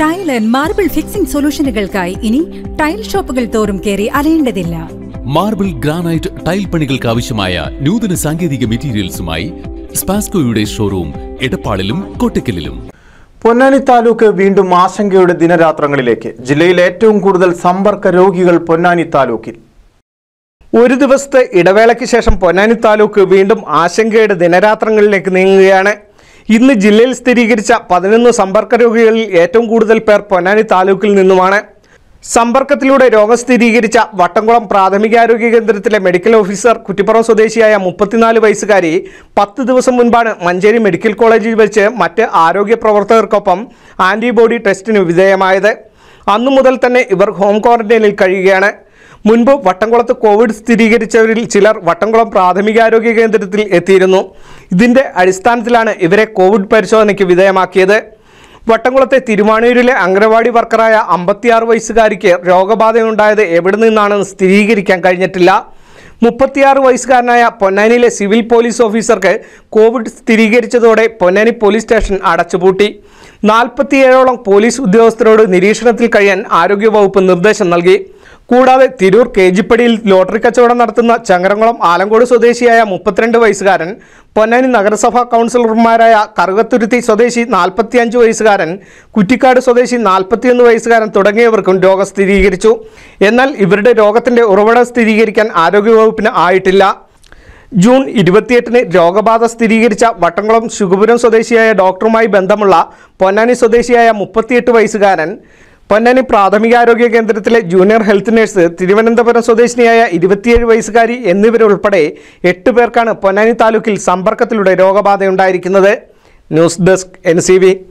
tile and marble fixing സൊല്യൂഷനുകൾക്കായി ഇനി tile ഷോപ്പുകൾ തോറും കയറി അലയേണ്ടതില്ല മാർബിൾ ഗ്രാനൈറ്റ് ടൈൽ പണികൾക്ക് ആവശ്യമായ നൂതന സാങ്കേതിക മെറ്റീരിയൽസുമായി സ്പാസ്കോയുടെ ഷോറൂം എടപ്പാളിലും കൊട്ടക്കലിലും പൊന്നാനി താലൂക്ക് വീണ്ടും ആശങ്കയുടെ ദിനരാത്രങ്ങളിലേക്ക് ജില്ലയിൽ ഏറ്റവും കൂടുതൽ സമ്പർക്ക രോഗികൾ പൊന്നാനി താലൂക്കിൽ ഒരു ദിവസത്തെ ഇടവേളയ്ക്ക് ശേഷം പൊന്നാനി താലൂക്ക് വീണ്ടും ആശങ്കയുടെ ദിനരാത്രങ്ങളിലേക്ക് നീങ്ങുകയാണ് ഇന്ന് ജില്ലയിൽ സ്ഥിരീകരിച്ച പതിനൊന്ന് സമ്പർക്ക രോഗികളിൽ ഏറ്റവും കൂടുതൽ പേർ പൊന്നാനി താലൂക്കിൽ നിന്നുമാണ് സമ്പർക്കത്തിലൂടെ രോഗം സ്ഥിരീകരിച്ച വട്ടംകുളം പ്രാഥമികാരോഗ്യ കേന്ദ്രത്തിലെ മെഡിക്കൽ ഓഫീസർ കുറ്റിപ്പുറം സ്വദേശിയായ മുപ്പത്തിനാല് വയസ്സുകാരി പത്ത് ദിവസം മുൻപാണ് മഞ്ചേരി മെഡിക്കൽ കോളേജിൽ വെച്ച് മറ്റ് ആരോഗ്യ പ്രവർത്തകർക്കൊപ്പം ആൻറ്റിബോഡി ടെസ്റ്റിന് വിധേയമായത് അന്നു മുതൽ തന്നെ ഇവർ ഹോം ക്വാറന്റൈനിൽ കഴിയുകയാണ് മുൻപ് വട്ടംകുളത്ത് കോവിഡ് സ്ഥിരീകരിച്ചവരിൽ ചിലർ വട്ടംകുളം പ്രാഥമികാരോഗ്യ കേന്ദ്രത്തിൽ എത്തിയിരുന്നു ഇതിൻ്റെ അടിസ്ഥാനത്തിലാണ് ഇവരെ കോവിഡ് പരിശോധനയ്ക്ക് വിധേയമാക്കിയത് വട്ടംകുളത്തെ തിരുവാണൂരിലെ അംഗനവാടി വർക്കറായ അമ്പത്തിയാറ് വയസ്സുകാരിക്ക് രോഗബാധയുണ്ടായത് എവിടെ നിന്നാണെന്ന് സ്ഥിരീകരിക്കാൻ കഴിഞ്ഞിട്ടില്ല മുപ്പത്തിയാറ് വയസ്സുകാരനായ പൊന്നാനിയിലെ സിവിൽ പോലീസ് ഓഫീസർക്ക് കോവിഡ് സ്ഥിരീകരിച്ചതോടെ പൊന്നാനി പോലീസ് സ്റ്റേഷൻ അടച്ചുപൂട്ടി നാൽപ്പത്തിയേഴോളം പോലീസ് ഉദ്യോഗസ്ഥരോട് നിരീക്ഷണത്തിൽ കഴിയാൻ ആരോഗ്യവകുപ്പ് നിർദ്ദേശം നൽകി കൂടാതെ തിരൂർ കേജിപ്പടിയിൽ ലോട്ടറി കച്ചവടം നടത്തുന്ന ചങ്ങരംകുളം ആലങ്കോട് സ്വദേശിയായ മുപ്പത്തിരണ്ട് വയസ്സുകാരൻ പൊന്നാനി നഗരസഭാ കൗൺസിലർമാരായ കറുകത്തുരുത്തി സ്വദേശി നാൽപ്പത്തിയഞ്ച് വയസ്സുകാരൻ കുറ്റിക്കാട് സ്വദേശി നാൽപ്പത്തിയൊന്ന് വയസ്സുകാരൻ തുടങ്ങിയവർക്കും രോഗം സ്ഥിരീകരിച്ചു എന്നാൽ ഇവരുടെ രോഗത്തിൻ്റെ ഉറവിടം സ്ഥിരീകരിക്കാൻ ആരോഗ്യവകുപ്പിന് ആയിട്ടില്ല ജൂൺ ഇരുപത്തിയെട്ടിന് രോഗബാധ സ്ഥിരീകരിച്ച വട്ടംകുളം ശുഖപുരം സ്വദേശിയായ ഡോക്ടറുമായി ബന്ധമുള്ള പൊന്നാനി സ്വദേശിയായ മുപ്പത്തിയെട്ട് വയസ്സുകാരൻ പൊന്നാനി പ്രാഥമികാരോഗ്യ കേന്ദ്രത്തിലെ ജൂനിയർ ഹെൽത്ത് നഴ്സ് തിരുവനന്തപുരം സ്വദേശിനിയായ ഇരുപത്തിയേഴ് വയസ്സുകാരി എന്നിവരുൾപ്പെടെ എട്ട് പേർക്കാണ് പൊന്നാനി താലൂക്കിൽ സമ്പർക്കത്തിലൂടെ രോഗബാധയുണ്ടായിരിക്കുന്നത് ന്യൂസ് ഡെസ്ക് എൻ